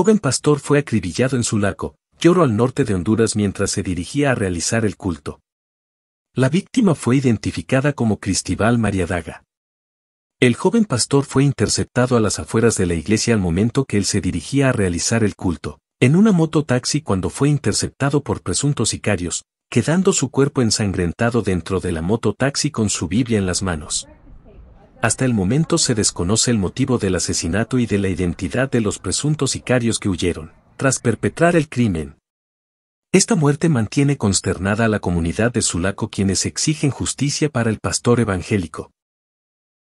Joven pastor fue acribillado en su laco, Lloro al norte de Honduras mientras se dirigía a realizar el culto. La víctima fue identificada como Cristibal Daga. El joven pastor fue interceptado a las afueras de la iglesia al momento que él se dirigía a realizar el culto, en una mototaxi cuando fue interceptado por presuntos sicarios, quedando su cuerpo ensangrentado dentro de la mototaxi con su Biblia en las manos. Hasta el momento se desconoce el motivo del asesinato y de la identidad de los presuntos sicarios que huyeron, tras perpetrar el crimen. Esta muerte mantiene consternada a la comunidad de Sulaco quienes exigen justicia para el pastor evangélico,